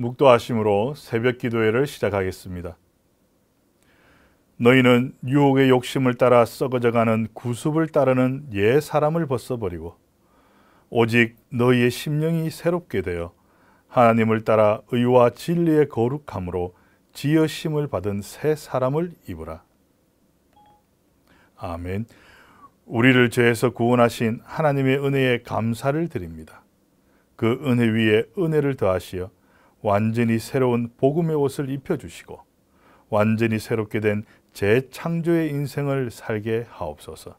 묵도하심으로 새벽 기도회를 시작하겠습니다. 너희는 유혹의 욕심을 따라 썩어져가는 구습을 따르는 옛 사람을 벗어버리고 오직 너희의 심령이 새롭게 되어 하나님을 따라 의와 진리의 거룩함으로 지으심을 받은 새 사람을 입으라. 아멘. 우리를 죄에서 구원하신 하나님의 은혜에 감사를 드립니다. 그 은혜 위에 은혜를 더하시어 완전히 새로운 복음의 옷을 입혀주시고 완전히 새롭게 된 재창조의 인생을 살게 하옵소서.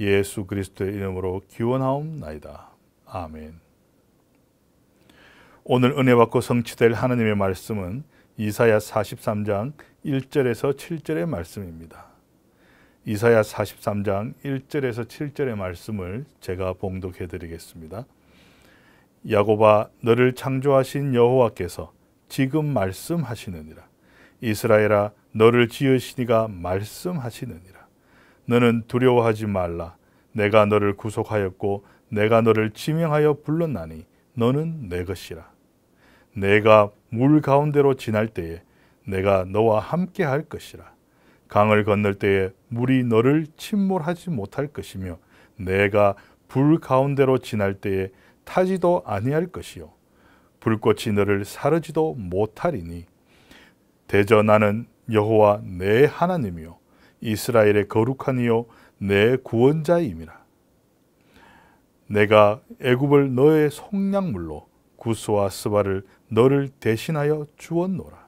예수 그리스도의 이름으로 기원하옵나이다. 아멘. 오늘 은혜 받고 성취될 하나님의 말씀은 이사야 43장 1절에서 7절의 말씀입니다. 이사야 43장 1절에서 7절의 말씀을 제가 봉독해 드리겠습니다. 야곱아 너를 창조하신 여호와께서 지금 말씀하시느니라 이스라엘아 너를 지으시니가 말씀하시느니라 너는 두려워하지 말라 내가 너를 구속하였고 내가 너를 지명하여 불렀나니 너는 내 것이라 내가 물 가운데로 지날 때에 내가 너와 함께 할 것이라 강을 건널 때에 물이 너를 침몰하지 못할 것이며 내가 불 가운데로 지날 때에 타지도 아니할 것이요 불꽃이 너를 사르지도 못하리니 대저 나는 여호와 내 하나님이요 이스라엘의 거룩한 이요 내 구원자임이라 내가 애굽을 너의 속량물로 구스와 스바를 너를 대신하여 주었노라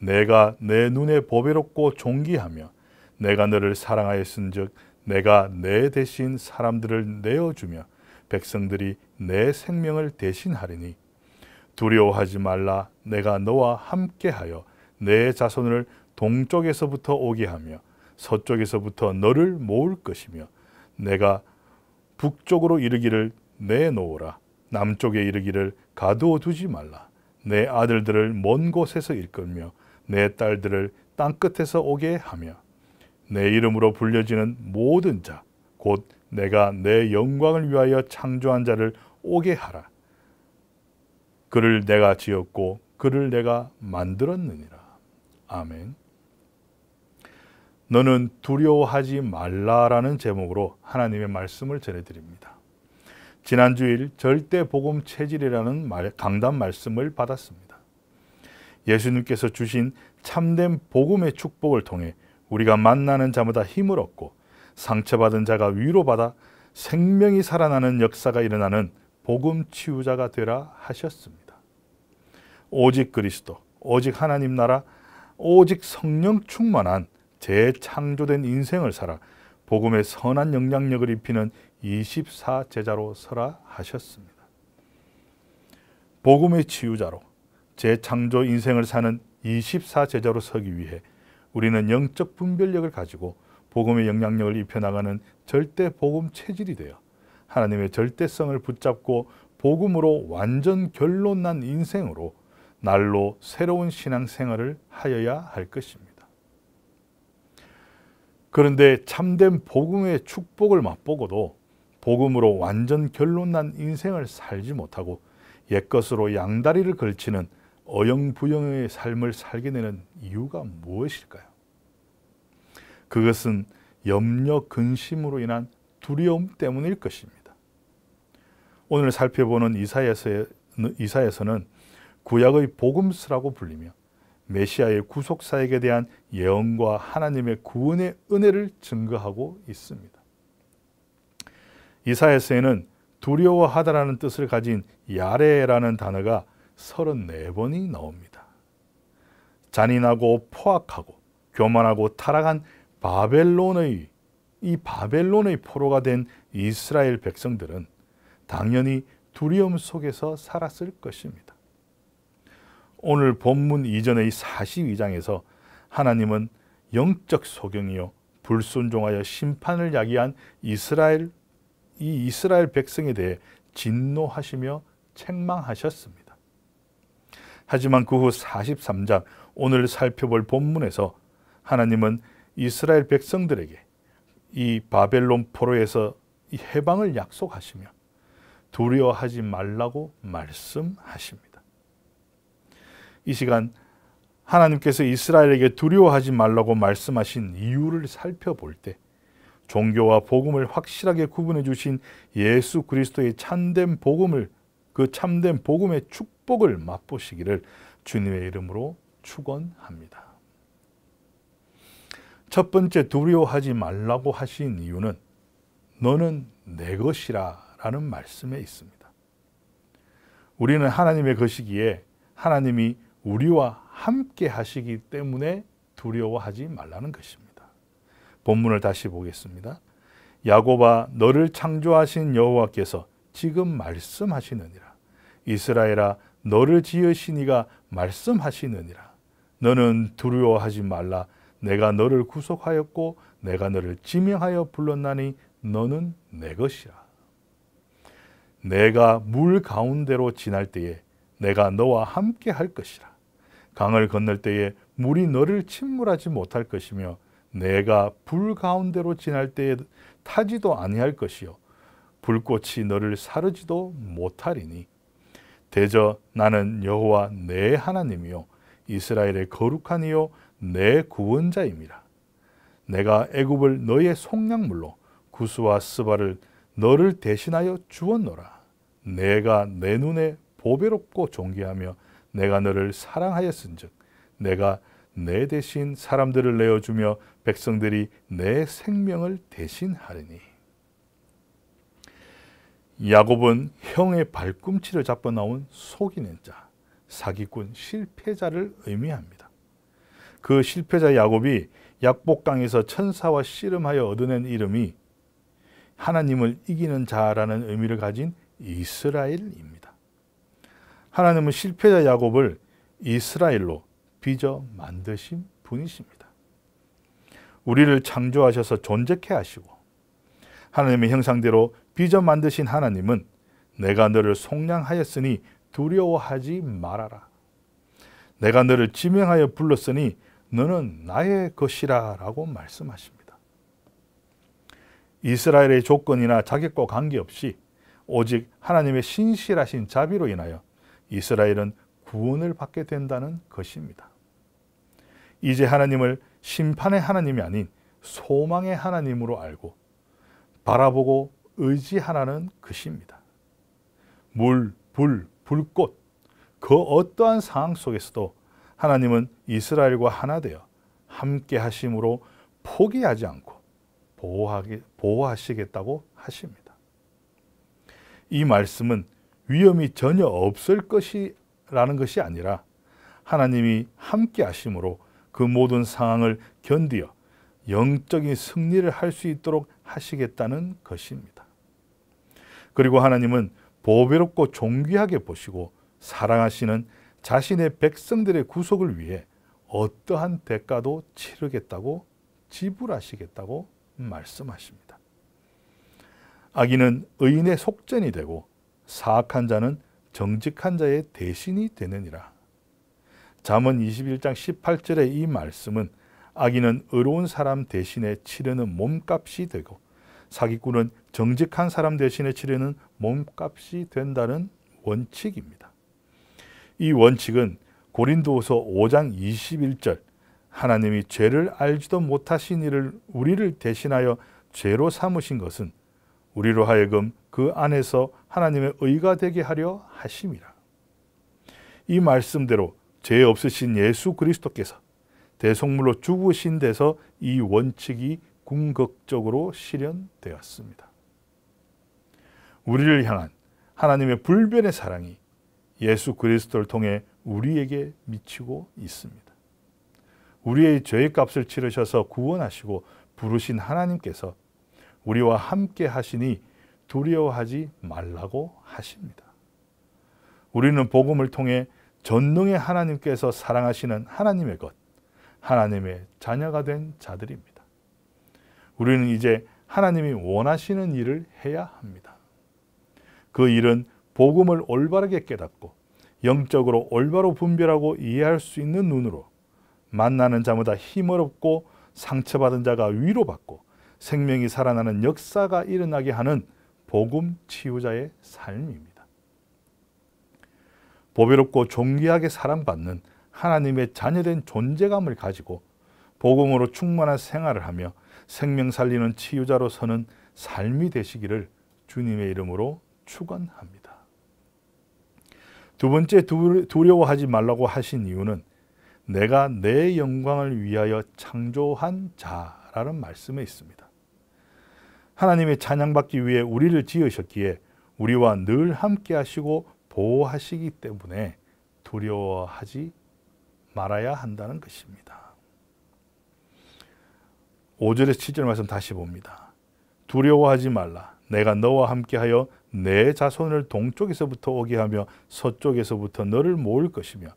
내가 내 눈에 보배롭고 존귀하며 내가 너를 사랑하였은즉 내가 내 대신 사람들을 내어주며 백성들이 내 생명을 대신하리니 두려워하지 말라 내가 너와 함께하여 내 자손을 동쪽에서부터 오게 하며 서쪽에서부터 너를 모을 것이며 내가 북쪽으로 이르기를 내놓으라 남쪽에 이르기를 가두어 두지 말라 내 아들들을 먼 곳에서 일끌며 내 딸들을 땅끝에서 오게 하며 내 이름으로 불려지는 모든 자곧 내가 내 영광을 위하여 창조한 자를 오게 하라. 그를 내가 지었고 그를 내가 만들었느니라. 아멘. 너는 두려워하지 말라라는 제목으로 하나님의 말씀을 전해드립니다. 지난주일 절대 복음 체질이라는 강단 말씀을 받았습니다. 예수님께서 주신 참된 복음의 축복을 통해 우리가 만나는 자마다 힘을 얻고 상처받은 자가 위로받아 생명이 살아나는 역사가 일어나는 복음 치유자가 되라 하셨습니다. 오직 그리스도, 오직 하나님 나라, 오직 성령 충만한 재창조된 인생을 살아 복음의 선한 영향력을 입히는 24제자로 서라 하셨습니다. 복음의 치유자로 재창조 인생을 사는 24제자로 서기 위해 우리는 영적 분별력을 가지고 복음의 영향력을 입혀나가는 절대 복음 체질이 되어 하나님의 절대성을 붙잡고 복음으로 완전 결론난 인생으로 날로 새로운 신앙생활을 하여야 할 것입니다. 그런데 참된 복음의 축복을 맛보고도 복음으로 완전 결론난 인생을 살지 못하고 옛것으로 양다리를 걸치는 어영부영의 삶을 살게 되는 이유가 무엇일까요? 그것은 염려 근심으로 인한 두려움 때문일 것입니다. 오늘 살펴보는 이사에서는 구약의 복음서라고 불리며 메시아의 구속사역에 대한 예언과 하나님의 구원의 은혜를 증거하고 있습니다. 이사에서에는 두려워하다라는 뜻을 가진 야레라는 단어가 34번이 나옵니다. 잔인하고 포악하고 교만하고 타락한 바벨론의 이 바벨론의 포로가 된 이스라엘 백성들은 당연히 두려움 속에서 살았을 것입니다. 오늘 본문 이전의 42장에서 하나님은 영적 소경이요 불순종하여 심판을 야기한 이스라엘 이 이스라엘 백성에 대해 진노하시며 책망하셨습니다. 하지만 그 후 43장 오늘 살펴볼 본문에서 하나님은 이스라엘 백성들에게 이 바벨론 포로에서 해방을 약속하시며 두려워하지 말라고 말씀하십니다. 이 시간 하나님께서 이스라엘에게 두려워하지 말라고 말씀하신 이유를 살펴볼 때 종교와 복음을 확실하게 구분해 주신 예수 그리스도의 참된 복음을 그 참된 복음의 축복을 맛보시기를 주님의 이름으로 축원합니다. 첫 번째 두려워하지 말라고 하신 이유는 너는 내 것이라 라는 말씀에 있습니다. 우리는 하나님의 것이기에 하나님이 우리와 함께 하시기 때문에 두려워하지 말라는 것입니다. 본문을 다시 보겠습니다. 야곱아 너를 창조하신 여호와께서 지금 말씀하시느니라 이스라엘아 너를 지으시니가 말씀하시느니라 너는 두려워하지 말라 내가 너를 구속하였고 내가 너를 지명하여 불렀나니 너는 내 것이라. 내가 물 가운데로 지날 때에 내가 너와 함께 할 것이라. 강을 건널 때에 물이 너를 침몰하지 못할 것이며 내가 불 가운데로 지날 때에 타지도 아니할 것이요 불꽃이 너를 사르지도 못하리니 대저 나는 여호와 내 하나님이요 이스라엘의 거룩한 이요 내 구원자입니다. 내가 애굽을 너의 속량물로 구스와 스바를 너를 대신하여 주었노라. 내가 내 눈에 보배롭고 존귀하며 내가 너를 사랑하였은즉 내가 내 대신 사람들을 내어주며 백성들이 내 생명을 대신하리니. 야곱은 형의 발꿈치를 잡고 나온 속이는 자, 사기꾼 실패자를 의미합니다. 그 실패자 야곱이 약복강에서 천사와 씨름하여 얻어낸 이름이 하나님을 이기는 자라는 의미를 가진 이스라엘입니다. 하나님은 실패자 야곱을 이스라엘로 빚어 만드신 분이십니다. 우리를 창조하셔서 존재케 하시고 하나님의 형상대로 빚어 만드신 하나님은 내가 너를 속량하였으니 두려워하지 말아라. 내가 너를 지명하여 불렀으니 너는 나의 것이라 라고 말씀하십니다. 이스라엘의 조건이나 자격과 관계없이 오직 하나님의 신실하신 자비로 인하여 이스라엘은 구원을 받게 된다는 것입니다. 이제 하나님을 심판의 하나님이 아닌 소망의 하나님으로 알고 바라보고 의지하라는 것입니다. 물, 불, 불꽃, 그 어떠한 상황 속에서도 하나님은 이스라엘과 하나 되어 함께 하심으로 포기하지 않고 보호하기, 보호하시겠다고 하십니다. 이 말씀은 위험이 전혀 없을 것이라는 것이 아니라 하나님이 함께 하심으로 그 모든 상황을 견디어 영적인 승리를 할 수 있도록 하시겠다는 것입니다. 그리고 하나님은 보배롭고 존귀하게 보시고 사랑하시는 자신의 백성들의 구속을 위해 어떠한 대가도 치르겠다고 지불하시겠다고 말씀하십니다. 악인은 의인의 속전이 되고 사악한 자는 정직한 자의 대신이 되느니라. 잠언 21장 18절의 이 말씀은 악인은 의로운 사람 대신에 치르는 몸값이 되고 사기꾼은 정직한 사람 대신에 치르는 몸값이 된다는 원칙입니다. 이 원칙은 고린도후서 5장 21절 하나님이 죄를 알지도 못하신 이를 우리를 대신하여 죄로 삼으신 것은 우리로 하여금 그 안에서 하나님의 의가 되게 하려 하심이라. 이 말씀대로 죄 없으신 예수 그리스도께서 대속물로 죽으신 데서 이 원칙이 궁극적으로 실현되었습니다. 우리를 향한 하나님의 불변의 사랑이 예수 그리스도를 통해 우리에게 미치고 있습니다. 우리의 죄의 값을 치르셔서 구원하시고 부르신 하나님께서 우리와 함께 하시니 두려워하지 말라고 하십니다. 우리는 복음을 통해 전능의 하나님께서 사랑하시는 하나님의 것, 하나님의 자녀가 된 자들입니다. 우리는 이제 하나님이 원하시는 일을 해야 합니다. 그 일은 복음을 올바르게 깨닫고 영적으로 올바로 분별하고 이해할 수 있는 눈으로 만나는 자마다 힘을 얻고 상처받은 자가 위로받고 생명이 살아나는 역사가 일어나게 하는 복음 치유자의 삶입니다. 보배롭고 존귀하게 사랑받는 하나님의 자녀된 존재감을 가지고 복음으로 충만한 생활을 하며 생명 살리는 치유자로서는 삶이 되시기를 주님의 이름으로 축원합니다. 두 번째 두려워하지 말라고 하신 이유는 내가 내 영광을 위하여 창조한 자라는 말씀에 있습니다. 하나님의 찬양받기 위해 우리를 지으셨기에 우리와 늘 함께 하시고 보호하시기 때문에 두려워하지 말아야 한다는 것입니다. 5절에서 7절 말씀 다시 봅니다. 두려워하지 말라. 내가 너와 함께하여 내 자손을 동쪽에서부터 오게 하며 서쪽에서부터 너를 모을 것이며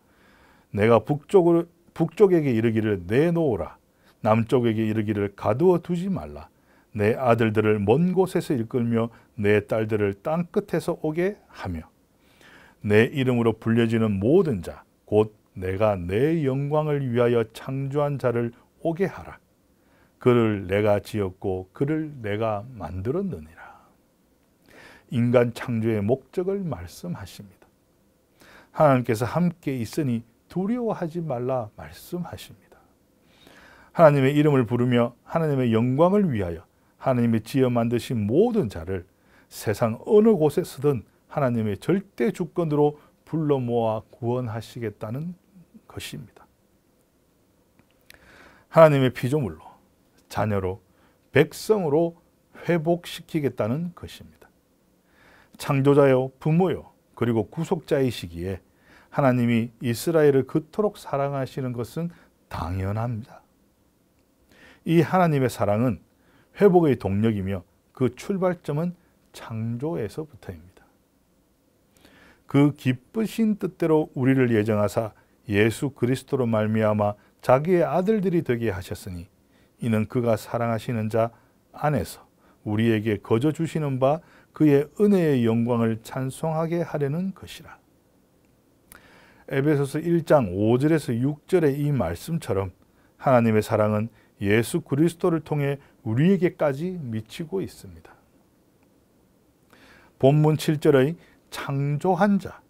내가 북쪽을, 북쪽에게 이르기를 내놓으라 남쪽에게 이르기를 가두어 두지 말라 내 아들들을 먼 곳에서 이끌며내 딸들을 땅 끝에서 오게 하며 내 이름으로 불려지는 모든 자 곧 내가 내 영광을 위하여 창조한 자를 오게 하라 그를 내가 지었고 그를 내가 만들었느니라 인간 창조의 목적을 말씀하십니다. 하나님께서 함께 있으니 두려워하지 말라 말씀하십니다. 하나님의 이름을 부르며 하나님의 영광을 위하여 하나님의 지어 만드신 모든 자를 세상 어느 곳에서든 하나님의 절대 주권으로 불러 모아 구원하시겠다는 것입니다. 하나님의 피조물로, 자녀로, 백성으로 회복시키겠다는 것입니다. 창조자요 부모요 그리고 구속자이시기에 하나님이 이스라엘을 그토록 사랑하시는 것은 당연합니다. 이 하나님의 사랑은 회복의 동력이며 그 출발점은 창조에서부터입니다. 그 기쁘신 뜻대로 우리를 예정하사 예수 그리스도로 말미암아 자기의 아들들이 되게 하셨으니 이는 그가 사랑하시는 자 안에서 우리에게 거저 주시는 바 그의 은혜의 영광을 찬송하게 하려는 것이라. 에베소서 1장 5절에서 6절의 이 말씀처럼 하나님의 사랑은 예수 그리스도를 통해 우리에게까지 미치고 있습니다. 본문 7절의 창조한 자,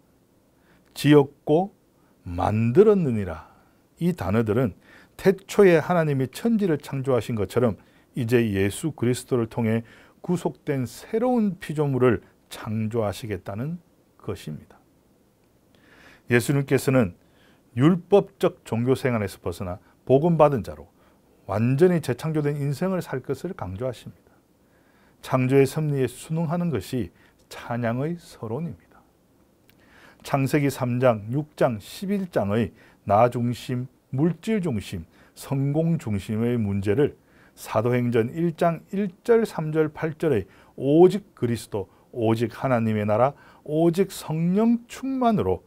지었고 만들었느니라 이 단어들은 태초에 하나님이 천지를 창조하신 것처럼 이제 예수 그리스도를 통해 구속된 새로운 피조물을 창조하시겠다는 것입니다. 예수님께서는 율법적 종교 생활에서 벗어나 복음 받은 자로 완전히 재창조된 인생을 살 것을 강조하십니다. 창조의 섭리에 순응하는 것이 찬양의 서론입니다. 창세기 3장, 6장, 11장의 나 중심, 물질 중심, 성공 중심의 문제를 사도행전 1장 1절 3절 8절의 오직 그리스도 오직 하나님의 나라 오직 성령 충만으로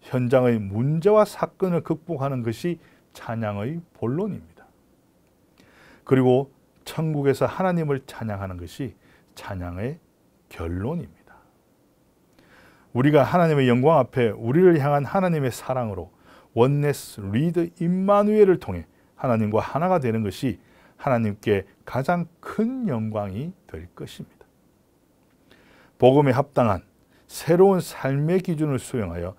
현장의 문제와 사건을 극복하는 것이 찬양의 본론입니다. 그리고 천국에서 하나님을 찬양하는 것이 찬양의 결론입니다. 우리가 하나님의 영광 앞에 우리를 향한 하나님의 사랑으로 원네스 리드 임마누엘을 통해 하나님과 하나가 되는 것이 하나님께 가장 큰 영광이 될 것입니다. 복음에 합당한 새로운 삶의 기준을 수용하여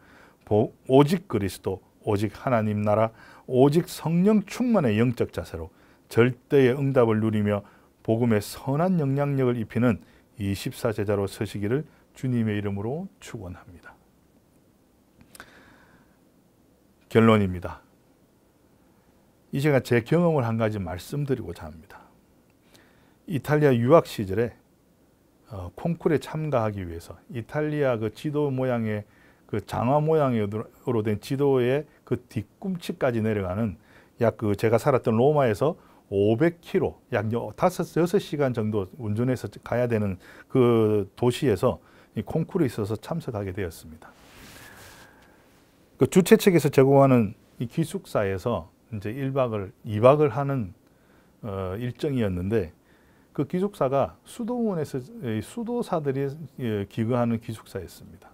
오직 그리스도, 오직 하나님 나라, 오직 성령 충만의 영적 자세로 절대의 응답을 누리며 복음의 선한 영향력을 입히는 24제자로 서시기를 주님의 이름으로 축원합니다. 결론입니다. 이 시간 제 경험을 한 가지 말씀드리고자 합니다. 이탈리아 유학 시절에 어, 콩쿠르에 참가하기 위해서 이탈리아 그 지도 모양의 그 장화 모양으로 된 지도의 그 뒤꿈치까지 내려가는 약 그 제가 살았던 로마에서 500km 약 5, 6시간 정도 운전해서 가야 되는 그 도시에서 이 콩쿠르에 있어서 참석하게 되었습니다. 그 주최 측에서 제공하는 이 기숙사에서 이제 1박을 2박을 하는 어, 일정이었는데 그 기숙사가 수도원에서 수도사들이 예, 기거하는 기숙사였습니다.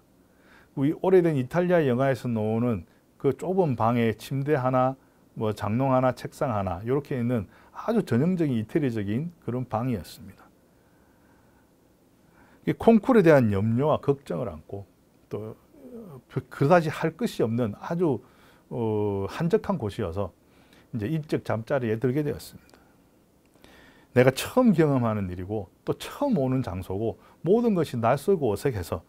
우리 오래된 이탈리아 영화에서 나오는 그 좁은 방에 침대 하나, 뭐 장롱 하나, 책상 하나 이렇게 있는 아주 전형적인 이태리적인 그런 방이었습니다. 콩쿨에 대한 염려와 걱정을 안고 또 어, 그다지 할 것이 없는 아주 어, 한적한 곳이어서 이제 인적 잠자리에 들게 되었습니다. 내가 처음 경험하는 일이고 또 처음 오는 장소고 모든 것이 낯설고 어색해서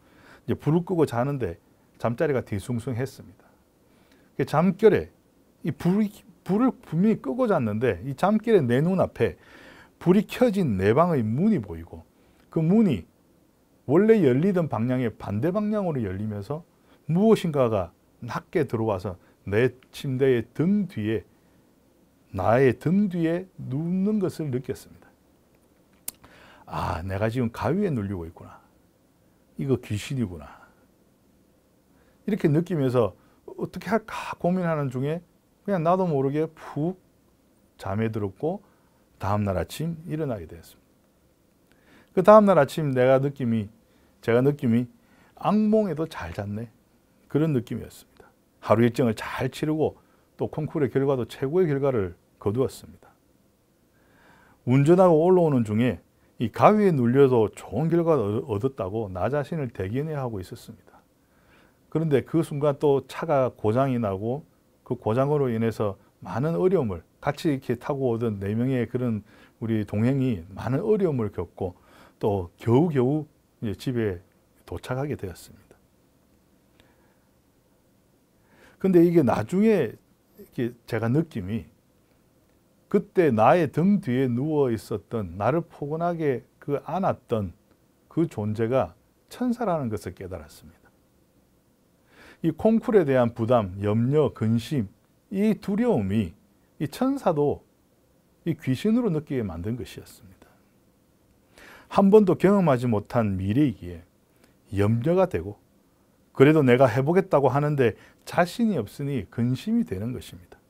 이제 불을 끄고 자는데 잠자리가 뒤숭숭했습니다. 그 잠결에 이 불이, 불을 분명히 끄고 잤는데 이 잠결에 내 눈앞에 불이 켜진 내 방의 문이 보이고 그 문이 원래 열리던 방향의 반대 방향으로 열리면서 무엇인가가 낮게 들어와서 내 침대의 등 뒤에 나의 등 뒤에 눕는 것을 느꼈습니다. 아, 내가 지금 가위에 눌리고 있구나. 이거 귀신이구나. 이렇게 느끼면서 어떻게 할까 고민하는 중에 그냥 나도 모르게 푹 잠에 들었고 다음날 아침 일어나게 되었습니다. 그 다음날 아침 내가 느낌이 제가 느낌이 악몽에도 잘 잤네 그런 느낌이었습니다. 하루 일정을 잘 치르고 또 콩쿠르의 결과도 최고의 결과를 거두었습니다. 운전하고 올라오는 중에 이 가위에 눌려서 좋은 결과를 얻었다고 나 자신을 대견해 하고 있었습니다. 그런데 그 순간 또 차가 고장이 나고 그 고장으로 인해서 많은 어려움을 같이 이렇게 타고 오던 네 명의 그런 우리 동행이 많은 어려움을 겪고 또 겨우겨우 집에 도착하게 되었습니다. 근데 이게 나중에 제가 느낌이 그때 나의 등 뒤에 누워 있었던 나를 포근하게 그 안았던 그 존재가 천사라는 것을 깨달았습니다. 이 콩쿨에 대한 부담, 염려, 근심, 이 두려움이 이 천사도 이 귀신으로 느끼게 만든 것이었습니다. 한 번도 경험하지 못한 미래이기에 염려가 되고 그래도 내가 해보겠다고 하는데 자신이 없으니 근심이 되는 것입니다.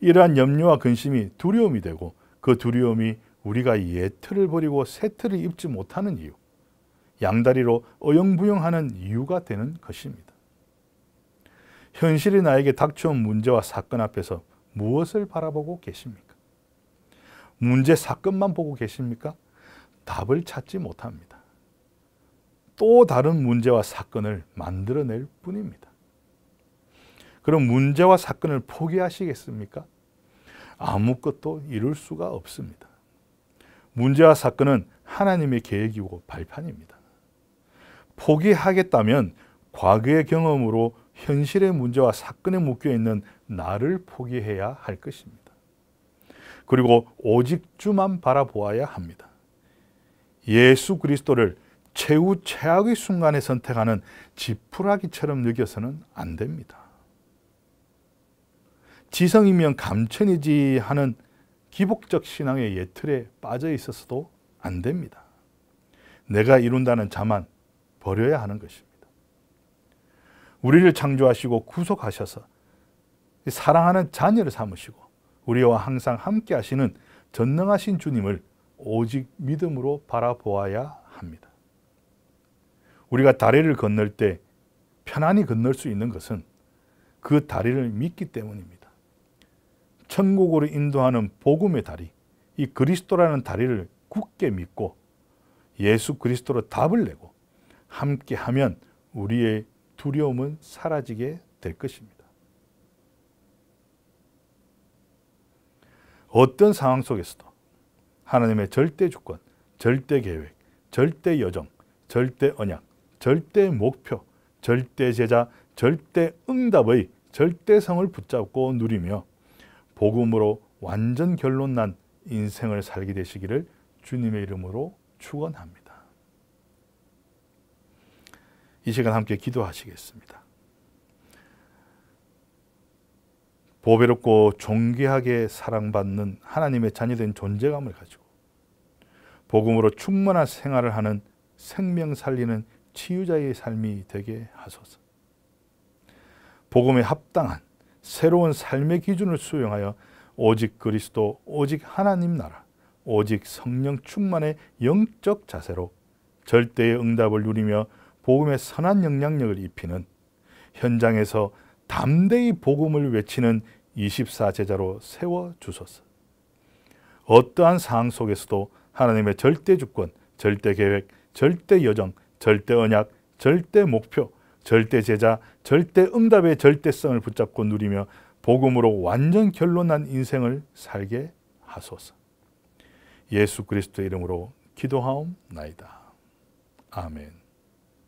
이러한 염려와 근심이 두려움이 되고 그 두려움이 우리가 옛틀을 버리고 새틀을 입지 못하는 이유, 양다리로 어영부영하는 이유가 되는 것입니다. 현실이 나에게 닥쳐온 문제와 사건 앞에서 무엇을 바라보고 계십니까? 문제 사건만 보고 계십니까? 답을 찾지 못합니다. 또 다른 문제와 사건을 만들어낼 뿐입니다. 그런 문제와 사건을 포기하시겠습니까? 아무것도 이룰 수가 없습니다. 문제와 사건은 하나님의 계획이고 발판입니다. 포기하겠다면 과거의 경험으로 현실의 문제와 사건에 묶여 있는 나를 포기해야 할 것입니다. 그리고 오직 주만 바라보아야 합니다. 예수 그리스도를 최후 최악의 순간에 선택하는 지푸라기처럼 느껴서는 안 됩니다. 지성이면 감천이지 하는 기복적 신앙의 예틀에 빠져 있어서도 안 됩니다. 내가 이룬다는 자만 버려야 하는 것입니다. 우리를 창조하시고 구속하셔서 사랑하는 자녀를 삼으시고 우리와 항상 함께 하시는 전능하신 주님을 오직 믿음으로 바라보아야 합니다. 우리가 다리를 건널 때 편안히 건널 수 있는 것은 그 다리를 믿기 때문입니다. 천국으로 인도하는 복음의 다리, 이 그리스도라는 다리를 굳게 믿고 예수 그리스도로 답을 내고 함께 하면 우리의 두려움은 사라지게 될 것입니다. 어떤 상황 속에서도 하나님의 절대 주권, 절대 계획, 절대 여정, 절대 언약, 절대 목표, 절대 제자, 절대 응답의 절대성을 붙잡고 누리며 복음으로 완전 결론난 인생을 살게 되시기를 주님의 이름으로 축원합니다. 이 시간 함께 기도하시겠습니다. 보배롭고 존귀하게 사랑받는 하나님의 자녀된 존재감을 가지고 복음으로 충만한 생활을 하는 생명 살리는 치유자의 삶이 되게 하소서. 복음에 합당한 새로운 삶의 기준을 수용하여 오직 그리스도, 오직 하나님 나라, 오직 성령 충만의 영적 자세로 절대의 응답을 누리며 복음의 선한 영향력을 입히는 현장에서 담대히 복음을 외치는 24제자로 세워 주소서. 어떠한 상황 속에서도 하나님의 절대 주권, 절대 계획, 절대 여정, 절대 언약, 절대 목표, 절대 제자, 절대 응답의 절대성을 붙잡고 누리며 복음으로 완전 결론난 인생을 살게 하소서. 예수 그리스도의 이름으로 기도하옵나이다. 아멘.